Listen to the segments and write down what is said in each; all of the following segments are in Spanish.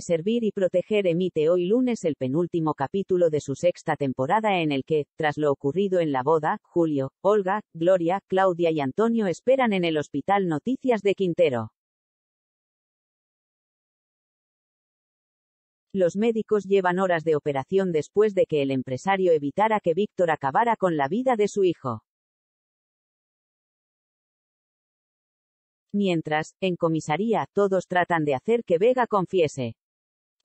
servir y proteger emite hoy lunes el penúltimo capítulo de su sexta temporada en el que, tras lo ocurrido en la boda, Julio, Olga, Gloria, Claudia y Antonio esperan en el hospital noticias de Quintero. los médicos llevan horas de operación después de que el empresario evitara que Víctor acabara con la vida de su hijo. Mientras, en comisaría, todos tratan de hacer que Vega confiese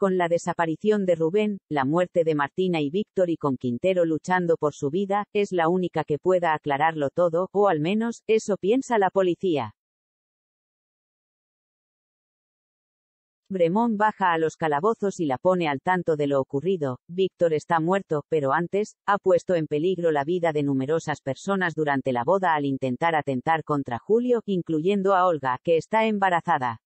con la desaparición de Rubén, la muerte de Martina y Víctor y con Quintero luchando por su vida, es la única que pueda aclararlo todo, o al menos, eso piensa la policía. Bremón baja a los calabozos y la pone al tanto de lo ocurrido, Víctor está muerto, pero antes, ha puesto en peligro la vida de numerosas personas durante la boda al intentar atentar contra Julio, incluyendo a Olga, que está embarazada.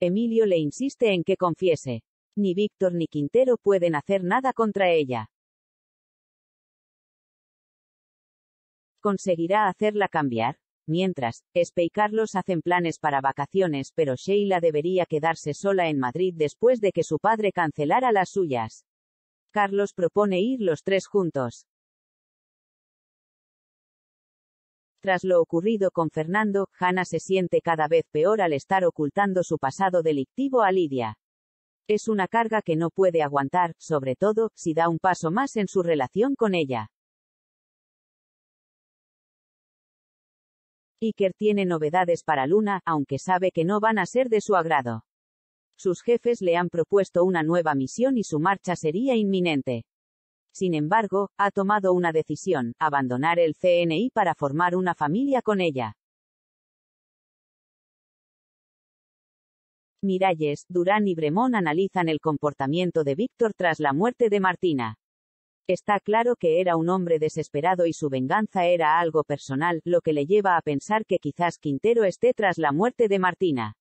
Emilio le insiste en que confiese. Ni Víctor ni Quintero pueden hacer nada contra ella. ¿Conseguirá hacerla cambiar? Mientras, Espe y Carlos hacen planes para vacaciones, pero Sheila debería quedarse sola en Madrid después de que su padre cancelara las suyas. Carlos propone ir los tres juntos. Tras lo ocurrido con Fernando, Hannah se siente cada vez peor al estar ocultando su pasado delictivo a Lidia. Es una carga que no puede aguantar, sobre todo, si da un paso más en su relación con ella. Iker tiene novedades para Luna, aunque sabe que no van a ser de su agrado. Sus jefes le han propuesto una nueva misión y su marcha sería inminente sin embargo, ha tomado una decisión, abandonar el CNI para formar una familia con ella. Miralles, Durán y Bremón analizan el comportamiento de Víctor tras la muerte de Martina. Está claro que era un hombre desesperado y su venganza era algo personal, lo que le lleva a pensar que quizás Quintero esté tras la muerte de Martina.